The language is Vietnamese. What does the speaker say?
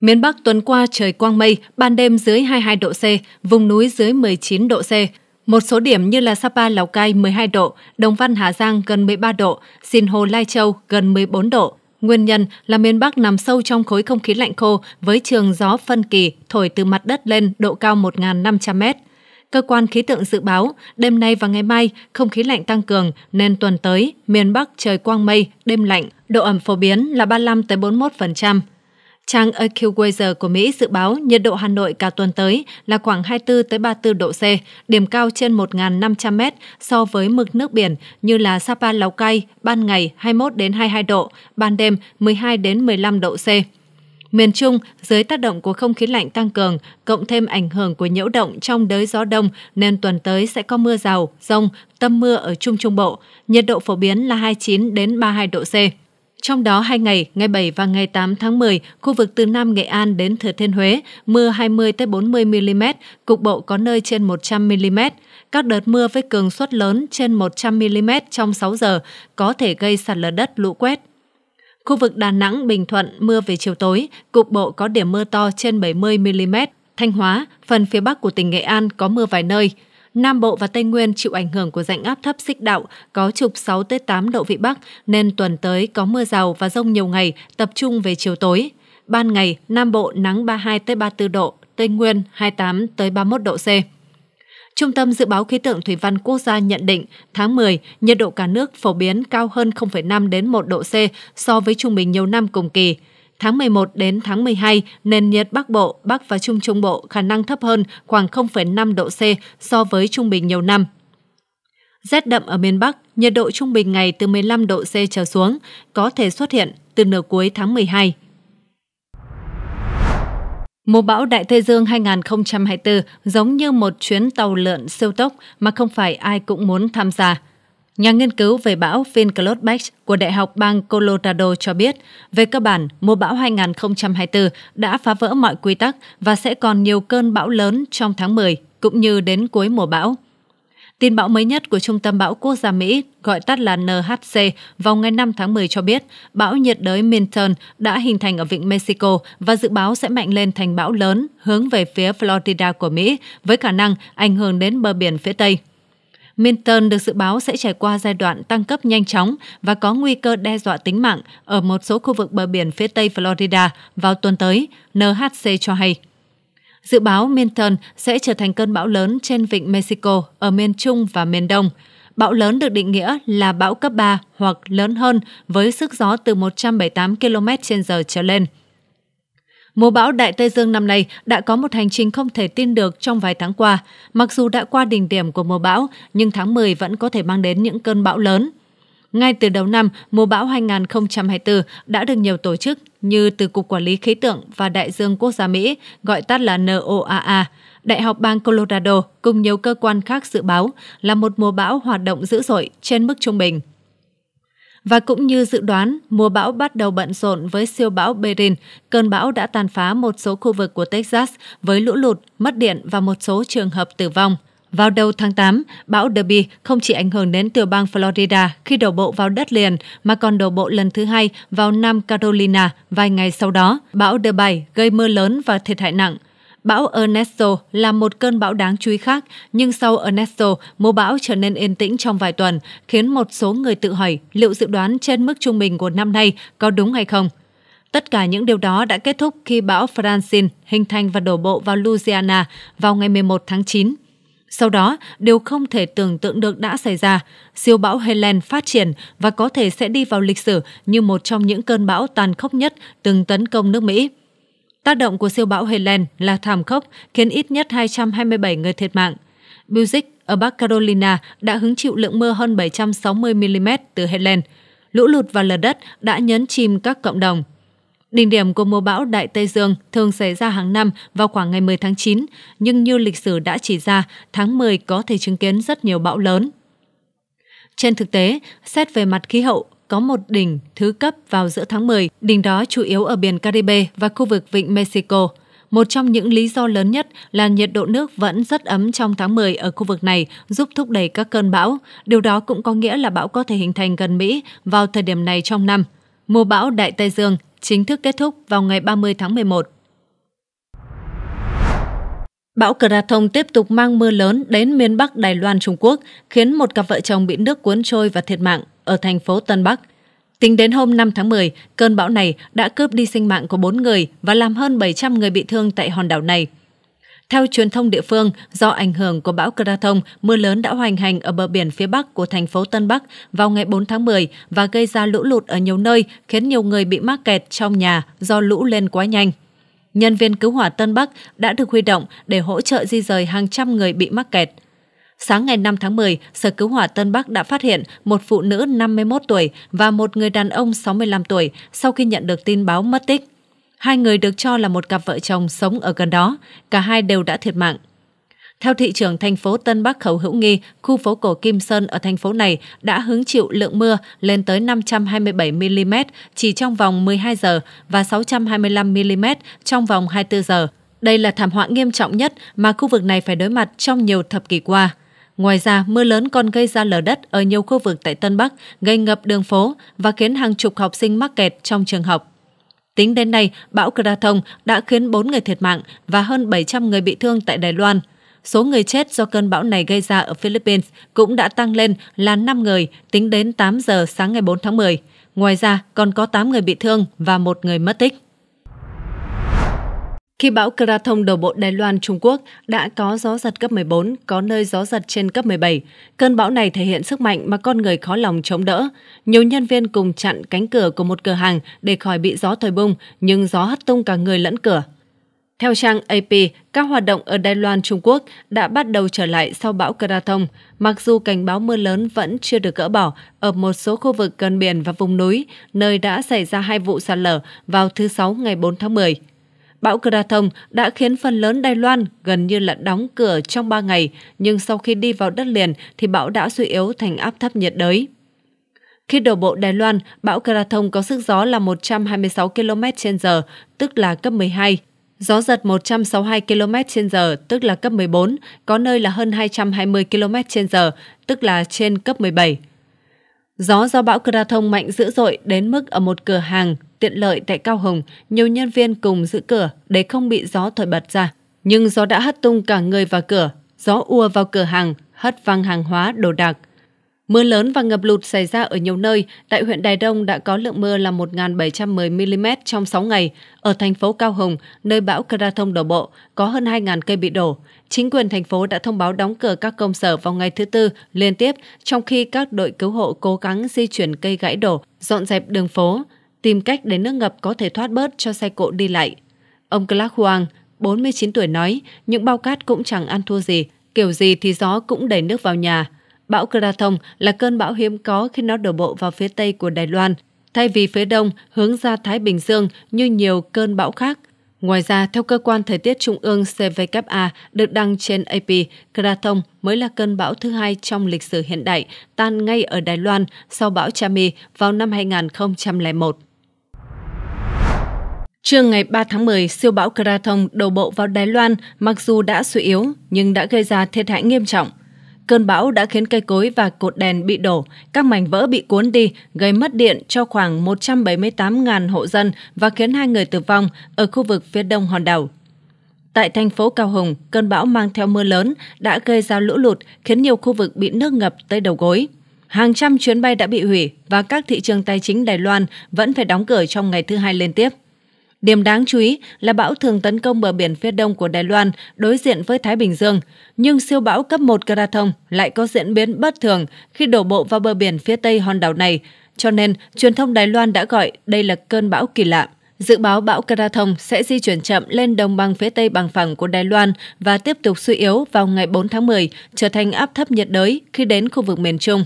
Miền Bắc tuần qua trời quang mây, ban đêm dưới 22 độ C, vùng núi dưới 19 độ C. Một số điểm như là Sapa Lào Cai 12 độ, Đồng Văn Hà Giang gần 13 độ, Sìn Hồ Lai Châu gần 14 độ. Nguyên nhân là miền Bắc nằm sâu trong khối không khí lạnh khô với trường gió phân kỳ thổi từ mặt đất lên độ cao 1.500 mét. Cơ quan khí tượng dự báo, đêm nay và ngày mai, không khí lạnh tăng cường nên tuần tới, miền Bắc trời quang mây, đêm lạnh, độ ẩm phổ biến là 35-41%. Trang AccuWeather của Mỹ dự báo nhiệt độ Hà Nội cả tuần tới là khoảng 24 tới 34 độ C, điểm cao trên 1.500 m so với mực nước biển như là Sapa Lào Cai ban ngày 21 đến 22 độ, ban đêm 12 đến 15 độ C. Miền Trung, dưới tác động của không khí lạnh tăng cường, cộng thêm ảnh hưởng của nhiễu động trong đới gió đông, nên tuần tới sẽ có mưa rào, rông, tâm mưa ở Trung Trung Bộ. Nhiệt độ phổ biến là 29 đến 32 độ C. Trong đó hai ngày, ngày 7 và ngày 8 tháng 10, khu vực từ Nam Nghệ An đến Thừa Thiên Huế, mưa 20-40 mm, cục bộ có nơi trên 100 mm. Các đợt mưa với cường suất lớn trên 100 mm trong 6 giờ có thể gây sạt lở đất lũ quét. Khu vực Đà Nẵng, Bình Thuận, mưa về chiều tối, cục bộ có điểm mưa to trên 70 mm. Thanh Hóa, phần phía bắc của tỉnh Nghệ An có mưa vài nơi. Nam Bộ và Tây Nguyên chịu ảnh hưởng của rãnh áp thấp xích đạo có trục 6 tới 8 độ vĩ Bắc nên tuần tới có mưa rào và rông nhiều ngày, tập trung về chiều tối. Ban ngày, Nam Bộ nắng 32 tới 34 độ, Tây Nguyên 28 tới 31 độ C. Trung tâm Dự báo Khí tượng Thủy văn Quốc gia nhận định tháng 10, nhiệt độ cả nước phổ biến cao hơn 0,5 đến 1 độ C so với trung bình nhiều năm cùng kỳ – Tháng 11 đến tháng 12, nền nhiệt Bắc Bộ, Bắc và Trung Trung Bộ khả năng thấp hơn khoảng 0,5 độ C so với trung bình nhiều năm. Rét đậm ở miền Bắc, nhiệt độ trung bình ngày từ 15 độ C trở xuống, có thể xuất hiện từ nửa cuối tháng 12. Mùa bão Đại Tây Dương 2024 giống như một chuyến tàu lượn siêu tốc mà không phải ai cũng muốn tham gia. Nhà nghiên cứu về bão Finn-Claude của Đại học bang Colorado cho biết, về cơ bản, mùa bão 2024 đã phá vỡ mọi quy tắc và sẽ còn nhiều cơn bão lớn trong tháng 10 cũng như đến cuối mùa bão. Tin bão mới nhất của Trung tâm Bão Quốc gia Mỹ, gọi tắt là NHC, vào ngày 5 tháng 10 cho biết bão nhiệt đới Milton đã hình thành ở vịnh Mexico và dự báo sẽ mạnh lên thành bão lớn hướng về phía Florida của Mỹ với khả năng ảnh hưởng đến bờ biển phía Tây. Minton được dự báo sẽ trải qua giai đoạn tăng cấp nhanh chóng và có nguy cơ đe dọa tính mạng ở một số khu vực bờ biển phía tây Florida vào tuần tới, NHC cho hay. Dự báo Minton sẽ trở thành cơn bão lớn trên vịnh Mexico ở miền Trung và miền Đông. Bão lớn được định nghĩa là bão cấp 3 hoặc lớn hơn với sức gió từ 178 km/h trở lên – Mùa bão Đại Tây Dương năm nay đã có một hành trình không thể tin được trong vài tháng qua. Mặc dù đã qua đỉnh điểm của mùa bão, nhưng tháng 10 vẫn có thể mang đến những cơn bão lớn. Ngay từ đầu năm, mùa bão 2024 đã được nhiều tổ chức như từ Cục Quản lý Khí tượng và Đại dương Quốc gia Mỹ, gọi tắt là NOAA, Đại học bang Colorado cùng nhiều cơ quan khác dự báo là một mùa bão hoạt động dữ dội trên mức trung bình. Và cũng như dự đoán, mùa bão bắt đầu bận rộn với siêu bão Berin, cơn bão đã tàn phá một số khu vực của Texas với lũ lụt, mất điện và một số trường hợp tử vong. Vào đầu tháng 8, bão Derby không chỉ ảnh hưởng đến tiểu bang Florida khi đổ bộ vào đất liền mà còn đổ bộ lần thứ hai vào Nam Carolina vài ngày sau đó. Bão Derby gây mưa lớn và thiệt hại nặng. Bão Ernesto là một cơn bão đáng chú ý khác, nhưng sau Ernesto, mùa bão trở nên yên tĩnh trong vài tuần, khiến một số người tự hỏi liệu dự đoán trên mức trung bình của năm nay có đúng hay không. Tất cả những điều đó đã kết thúc khi bão Francine hình thành và đổ bộ vào Louisiana vào ngày 11 tháng 9. Sau đó, điều không thể tưởng tượng được đã xảy ra, siêu bão Helen phát triển và có thể sẽ đi vào lịch sử như một trong những cơn bão tàn khốc nhất từng tấn công nước Mỹ. Tác động của siêu bão Helen là thảm khốc, khiến ít nhất 227 người thiệt mạng. Buzik ở Bắc Carolina đã hứng chịu lượng mưa hơn 760 mm từ Helen. Lũ lụt và lở đất đã nhấn chìm các cộng đồng. Đỉnh điểm của mùa bão Đại Tây Dương thường xảy ra hàng năm vào khoảng ngày 10 tháng 9, nhưng như lịch sử đã chỉ ra, tháng 10 có thể chứng kiến rất nhiều bão lớn. Trên thực tế, xét về mặt khí hậu, có một đỉnh thứ cấp vào giữa tháng 10. Đỉnh đó chủ yếu ở biển Caribe và khu vực vịnh Mexico. Một trong những lý do lớn nhất là nhiệt độ nước vẫn rất ấm trong tháng 10 ở khu vực này, giúp thúc đẩy các cơn bão. Điều đó cũng có nghĩa là bão có thể hình thành gần Mỹ vào thời điểm này trong năm. Mùa bão Đại Tây Dương chính thức kết thúc vào ngày 30 tháng 11. Bão Krathong tiếp tục mang mưa lớn đến miền Bắc Đài Loan Trung Quốc, khiến một cặp vợ chồng bị nước cuốn trôi và thiệt mạng ở thành phố Tân Bắc. Tính đến hôm 5 tháng 10, cơn bão này đã cướp đi sinh mạng của 4 người và làm hơn 700 người bị thương tại hòn đảo này. Theo truyền thông địa phương, do ảnh hưởng của bão Krathong, mưa lớn đã hoành hành ở bờ biển phía bắc của thành phố Tân Bắc vào ngày 4 tháng 10 và gây ra lũ lụt ở nhiều nơi, khiến nhiều người bị mắc kẹt trong nhà do lũ lên quá nhanh. Nhân viên cứu hỏa Tân Bắc đã được huy động để hỗ trợ di rời hàng trăm người bị mắc kẹt. Sáng ngày 5 tháng 10, Sở Cứu hỏa Tân Bắc đã phát hiện một phụ nữ 51 tuổi và một người đàn ông 65 tuổi sau khi nhận được tin báo mất tích. Hai người được cho là một cặp vợ chồng sống ở gần đó, cả hai đều đã thiệt mạng. Theo thị trưởng thành phố Tân Bắc Khẩu Hữu Nghi, khu phố cổ Kim Sơn ở thành phố này đã hứng chịu lượng mưa lên tới 527mm chỉ trong vòng 12 giờ và 625mm trong vòng 24 giờ. Đây là thảm họa nghiêm trọng nhất mà khu vực này phải đối mặt trong nhiều thập kỷ qua. Ngoài ra, mưa lớn còn gây ra lở đất ở nhiều khu vực tại Tân Bắc, gây ngập đường phố và khiến hàng chục học sinh mắc kẹt trong trường học. Tính đến nay, bão Krathong đã khiến 4 người thiệt mạng và hơn 700 người bị thương tại Đài Loan. Số người chết do cơn bão này gây ra ở Philippines cũng đã tăng lên là 5 người tính đến 8 giờ sáng ngày 4 tháng 10. Ngoài ra, còn có 8 người bị thương và một người mất tích. Khi bão thông đổ bộ Đài Loan, Trung Quốc đã có gió giật cấp 14, có nơi gió giật trên cấp 17. Cơn bão này thể hiện sức mạnh mà con người khó lòng chống đỡ. Nhiều nhân viên cùng chặn cánh cửa của một cửa hàng để khỏi bị gió thổi bung, nhưng gió hất tung cả người lẫn cửa. Theo trang AP, các hoạt động ở Đài Loan, Trung Quốc đã bắt đầu trở lại sau bão thông, mặc dù cảnh báo mưa lớn vẫn chưa được gỡ bỏ ở một số khu vực gần biển và vùng núi, nơi đã xảy ra hai vụ sạt lở vào thứ Sáu ngày 4 tháng 10. Bão Krathong đã khiến phần lớn Đài Loan gần như là đóng cửa trong 3 ngày, nhưng sau khi đi vào đất liền thì bão đã suy yếu thành áp thấp nhiệt đới. Khi đổ bộ Đài Loan, bão Krathong có sức gió là 126 km h tức là cấp 12. Gió giật 162 km h tức là cấp 14, có nơi là hơn 220 km h tức là trên cấp 17. Gió do bão Krathong mạnh dữ dội đến mức ở một cửa hàng tiện lợi tại Cao Hồng, nhiều nhân viên cùng giữ cửa để không bị gió thổi bật ra. Nhưng gió đã hất tung cả người và cửa, gió ua vào cửa hàng, hất văng hàng hóa, đồ đạc. Mưa lớn và ngập lụt xảy ra ở nhiều nơi. Tại huyện Đài Đông đã có lượng mưa là 1.710mm trong 6 ngày. Ở thành phố Cao Hồng, nơi bão thông đổ bộ, có hơn 2.000 cây bị đổ. Chính quyền thành phố đã thông báo đóng cửa các công sở vào ngày thứ Tư liên tiếp, trong khi các đội cứu hộ cố gắng di chuyển cây gãy đổ, dọn dẹp đường phố tìm cách để nước ngập có thể thoát bớt cho xe cộ đi lại. Ông Clark Huang, 49 tuổi nói, những bao cát cũng chẳng ăn thua gì, kiểu gì thì gió cũng đẩy nước vào nhà. Bão Krathong là cơn bão hiếm có khi nó đổ bộ vào phía tây của Đài Loan, thay vì phía đông hướng ra Thái Bình Dương như nhiều cơn bão khác. Ngoài ra, theo cơ quan thời tiết trung ương CVKA được đăng trên AP, Krathong mới là cơn bão thứ hai trong lịch sử hiện đại, tan ngay ở Đài Loan sau bão Chami vào năm 2001. Trưa ngày 3 tháng 10, siêu bão Krathong đổ bộ vào Đài Loan mặc dù đã suy yếu nhưng đã gây ra thiệt hại nghiêm trọng. Cơn bão đã khiến cây cối và cột đèn bị đổ, các mảnh vỡ bị cuốn đi, gây mất điện cho khoảng 178.000 hộ dân và khiến hai người tử vong ở khu vực phía đông hòn đảo. Tại thành phố Cao Hùng, cơn bão mang theo mưa lớn đã gây ra lũ lụt khiến nhiều khu vực bị nước ngập tới đầu gối. Hàng trăm chuyến bay đã bị hủy và các thị trường tài chính Đài Loan vẫn phải đóng cửa trong ngày thứ hai liên tiếp. Điểm đáng chú ý là bão thường tấn công bờ biển phía đông của Đài Loan đối diện với Thái Bình Dương, nhưng siêu bão cấp 1 Karathong lại có diễn biến bất thường khi đổ bộ vào bờ biển phía tây hòn đảo này, cho nên truyền thông Đài Loan đã gọi đây là cơn bão kỳ lạ. Dự báo bão Karathong sẽ di chuyển chậm lên đồng bằng phía tây bằng phẳng của Đài Loan và tiếp tục suy yếu vào ngày 4 tháng 10, trở thành áp thấp nhiệt đới khi đến khu vực miền Trung.